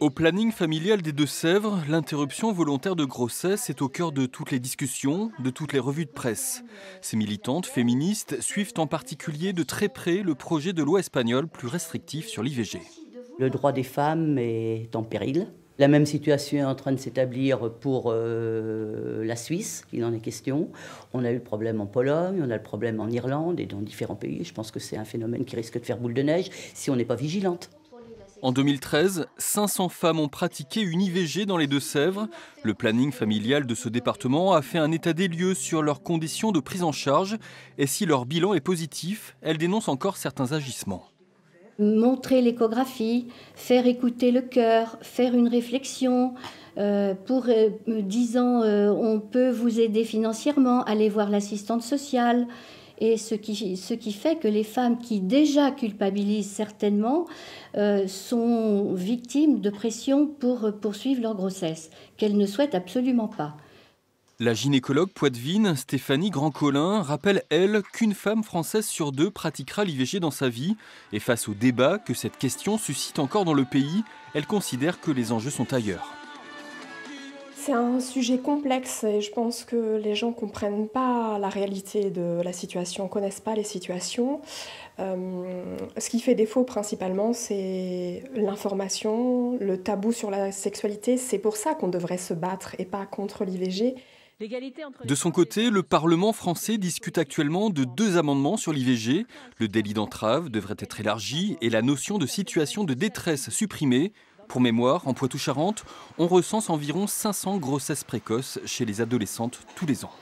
Au planning familial des Deux-Sèvres, l'interruption volontaire de grossesse est au cœur de toutes les discussions, de toutes les revues de presse. Ces militantes féministes suivent en particulier de très près le projet de loi espagnole plus restrictif sur l'IVG. Le droit des femmes est en péril. La même situation est en train de s'établir pour euh, la Suisse, il en est question. On a eu le problème en Pologne, on a le problème en Irlande et dans différents pays. Je pense que c'est un phénomène qui risque de faire boule de neige si on n'est pas vigilante. En 2013, 500 femmes ont pratiqué une IVG dans les Deux-Sèvres. Le planning familial de ce département a fait un état des lieux sur leurs conditions de prise en charge. Et si leur bilan est positif, elles dénoncent encore certains agissements. Montrer l'échographie, faire écouter le cœur, faire une réflexion, euh, pour me euh, disant euh, on peut vous aider financièrement, Aller voir l'assistante sociale et ce qui, fait que les femmes qui déjà culpabilisent certainement euh, sont victimes de pression pour euh, poursuivre leur grossesse, qu'elles ne souhaitent absolument pas. La gynécologue poitevine Stéphanie grand rappelle, elle, qu'une femme française sur deux pratiquera l'IVG dans sa vie. Et face au débat que cette question suscite encore dans le pays, elle considère que les enjeux sont ailleurs c'est un sujet complexe et je pense que les gens ne comprennent pas la réalité de la situation, ne connaissent pas les situations. Euh, ce qui fait défaut principalement, c'est l'information, le tabou sur la sexualité. C'est pour ça qu'on devrait se battre et pas contre l'IVG. De son côté, le Parlement français discute actuellement de deux amendements sur l'IVG. Le délit d'entrave devrait être élargi et la notion de situation de détresse supprimée pour mémoire, en Poitou-Charentes, on recense environ 500 grossesses précoces chez les adolescentes tous les ans.